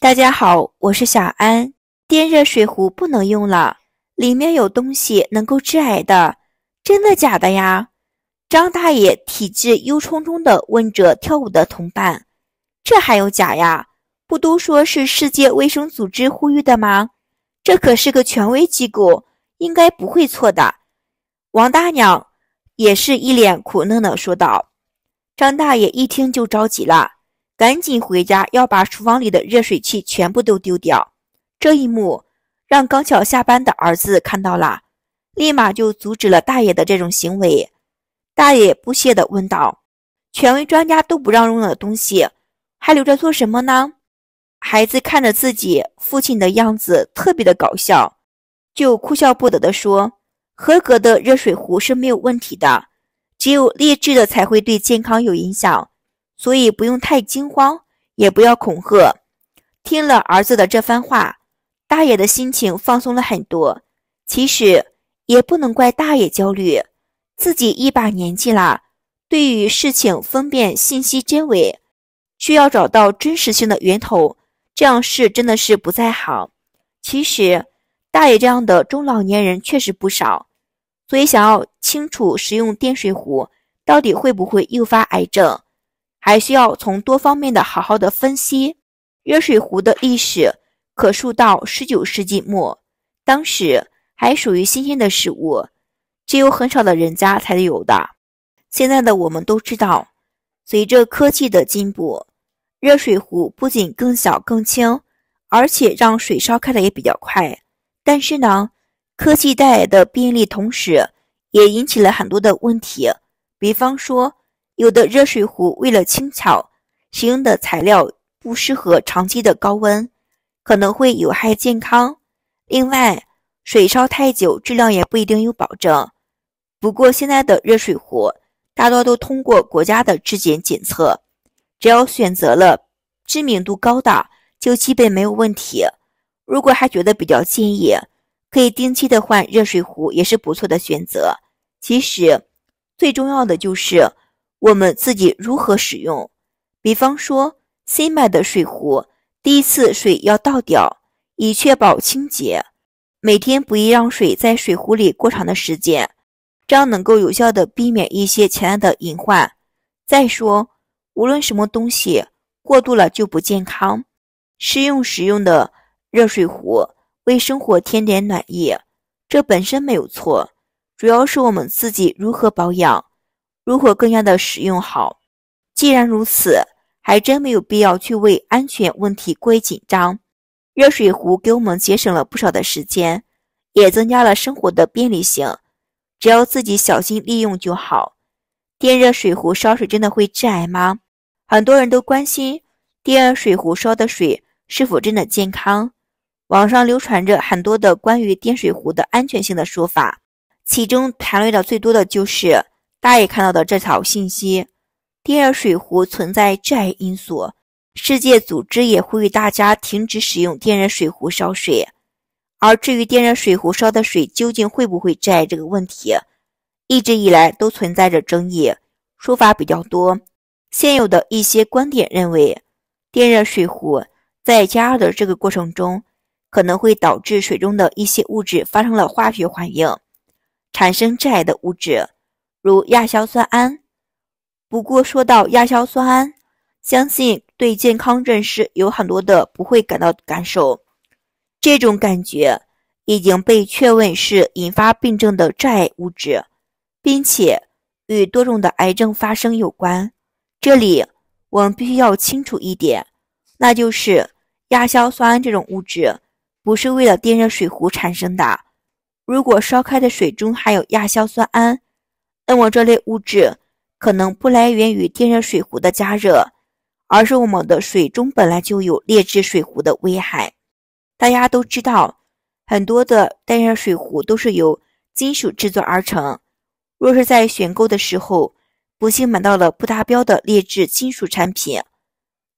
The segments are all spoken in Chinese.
大家好，我是小安。电热水壶不能用了，里面有东西能够致癌的，真的假的呀？张大爷体质忧忡忡地问着跳舞的同伴。这还有假呀？不都说是世界卫生组织呼吁的吗？这可是个权威机构，应该不会错的。王大娘也是一脸苦闷地说道。张大爷一听就着急了。赶紧回家，要把厨房里的热水器全部都丢掉。这一幕让刚巧下班的儿子看到了，立马就阻止了大爷的这种行为。大爷不屑的问道：“权威专家都不让用的东西，还留着做什么呢？”孩子看着自己父亲的样子特别的搞笑，就哭笑不得的说：“合格的热水壶是没有问题的，只有劣质的才会对健康有影响。”所以不用太惊慌，也不要恐吓。听了儿子的这番话，大爷的心情放松了很多。其实也不能怪大爷焦虑，自己一把年纪了，对于事情分辨信息真伪，需要找到真实性的源头，这样是真的是不在行。其实，大爷这样的中老年人确实不少，所以想要清楚使用电水壶到底会不会诱发癌症。还需要从多方面的好好的分析。热水壶的历史可溯到十九世纪末，当时还属于新鲜的事物，只有很少的人家才有的。现在的我们都知道，随着科技的进步，热水壶不仅更小更轻，而且让水烧开的也比较快。但是呢，科技带来的便利同时也引起了很多的问题，比方说。有的热水壶为了轻巧，使用的材料不适合长期的高温，可能会有害健康。另外，水烧太久，质量也不一定有保证。不过，现在的热水壶大多都通过国家的质检检测，只要选择了知名度高的，就基本没有问题。如果还觉得比较建议，可以定期的换热水壶也是不错的选择。其实，最重要的就是。我们自己如何使用？比方说新买的水壶，第一次水要倒掉，以确保清洁。每天不宜让水在水壶里过长的时间，这样能够有效的避免一些潜在的隐患。再说，无论什么东西，过度了就不健康。适用使用的热水壶，为生活添点暖意，这本身没有错，主要是我们自己如何保养。如何更加的使用好？既然如此，还真没有必要去为安全问题过于紧张。热水壶给我们节省了不少的时间，也增加了生活的便利性。只要自己小心利用就好。电热水壶烧水真的会致癌吗？很多人都关心电热水壶烧的水是否真的健康。网上流传着很多的关于电水壶的安全性的说法，其中谈论的最多的就是。大家也看到的这条信息，电热水壶存在致癌因素。世界组织也呼吁大家停止使用电热水壶烧水。而至于电热水壶烧的水究竟会不会致癌这个问题，一直以来都存在着争议，说法比较多。现有的一些观点认为，电热水壶在加热的这个过程中，可能会导致水中的一些物质发生了化学反应，产生致癌的物质。如亚硝酸胺，不过说到亚硝酸胺，相信对健康认识有很多的不会感到感受。这种感觉已经被确认是引发病症的致癌物质，并且与多种的癌症发生有关。这里我们必须要清楚一点，那就是亚硝酸胺这种物质不是为了电热水壶产生的。如果烧开的水中含有亚硝酸胺，那么这类物质可能不来源于电热水壶的加热，而是我们的水中本来就有劣质水壶的危害。大家都知道，很多的电热水壶都是由金属制作而成。若是在选购的时候不幸买到了不达标的劣质金属产品，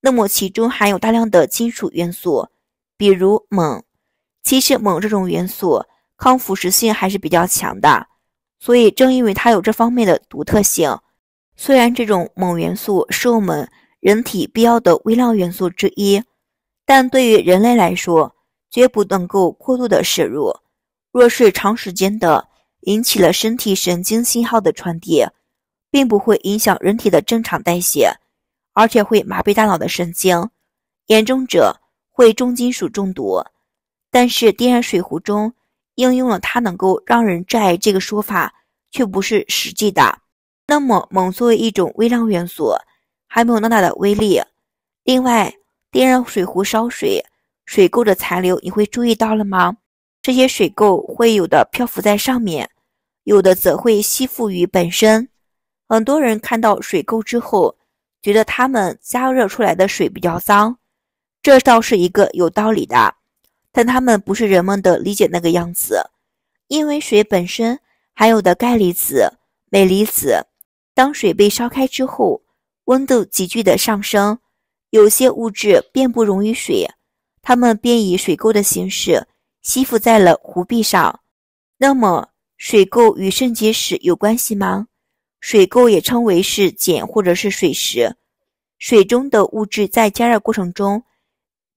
那么其中含有大量的金属元素，比如锰。其实锰这种元素抗腐蚀性还是比较强的。所以，正因为它有这方面的独特性，虽然这种锰元素是我们人体必要的微量元素之一，但对于人类来说，绝不能够过度的摄入。若是长时间的引起了身体神经信号的传递，并不会影响人体的正常代谢，而且会麻痹大脑的神经，严重者会重金属中毒。但是，电热水壶中。应用了它能够让人致癌这个说法却不是实际的。那么，锰作为一种微量元素，还没有那么大的威力。另外，电热水壶烧水，水垢的残留，你会注意到了吗？这些水垢会有的漂浮在上面，有的则会吸附于本身。很多人看到水垢之后，觉得它们加热出来的水比较脏，这倒是一个有道理的。但他们不是人们的理解那个样子，因为水本身含有的钙离子、镁离子，当水被烧开之后，温度急剧的上升，有些物质便不溶于水，它们便以水垢的形式吸附在了壶壁上。那么，水垢与肾结石有关系吗？水垢也称为是碱或者是水石，水中的物质在加热过程中，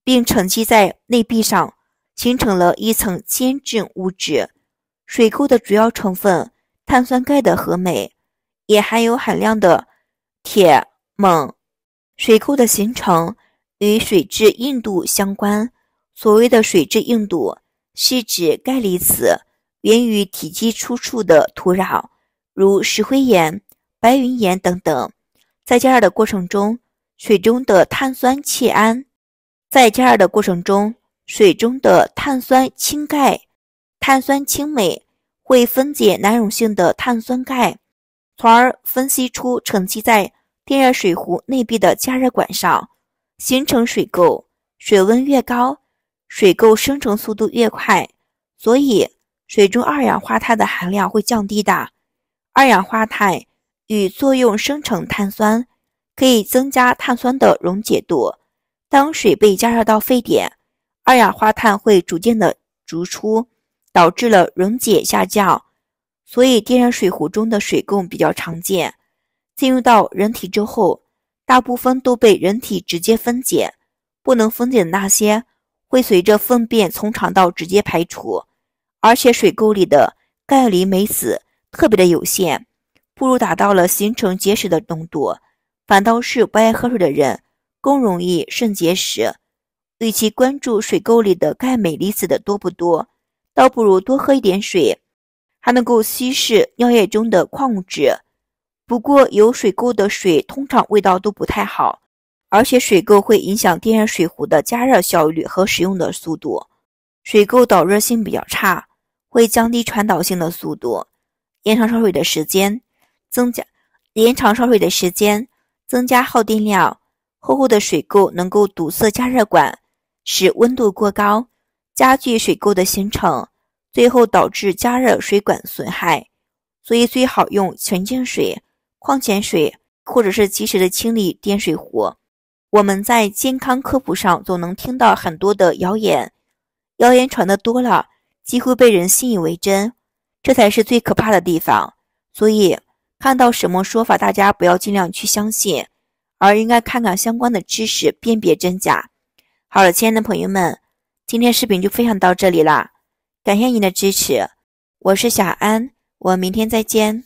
并沉积在内壁上。形成了一层坚韧物质。水垢的主要成分碳酸钙的和镁，也含有含量的铁、锰。水垢的形成与水质硬度相关。所谓的水质硬度是指钙离子源于体积出处的土壤，如石灰岩、白云岩等等。在加热的过程中，水中的碳酸氢铵在加热的过程中。水中的碳酸氢钙、碳酸氢镁会分解难溶性的碳酸钙，从而分析出沉积在电热水壶内壁的加热管上，形成水垢。水温越高，水垢生成速度越快，所以水中二氧化碳的含量会降低的。二氧化碳与作用生成碳酸，可以增加碳酸的溶解度。当水被加热到沸点。二氧化碳会逐渐的逐出，导致了溶解下降，所以电热水壶中的水垢比较常见。进入到人体之后，大部分都被人体直接分解，不能分解的那些会随着粪便从肠道直接排出。而且水垢里的钙、磷、镁子特别的有限，不如达到了形成结石的浓度，反倒是不爱喝水的人更容易肾结石。与其关注水垢里的钙镁离子的多不多，倒不如多喝一点水，还能够稀释尿液中的矿物质。不过有水垢的水通常味道都不太好，而且水垢会影响电热水壶的加热效率和使用的速度。水垢导热性比较差，会降低传导性的速度，延长烧水的时间，增加延长烧水的时间，增加耗电量。厚厚的水垢能够堵塞加热管。使温度过高，加剧水垢的形成，最后导致加热水管损害。所以最好用纯净水、矿泉水，或者是及时的清理电水壶。我们在健康科普上总能听到很多的谣言，谣言传的多了，几乎被人信以为真，这才是最可怕的地方。所以看到什么说法，大家不要尽量去相信，而应该看看相关的知识，辨别真假。好了，亲爱的朋友们，今天视频就分享到这里啦！感谢您的支持，我是小安，我们明天再见。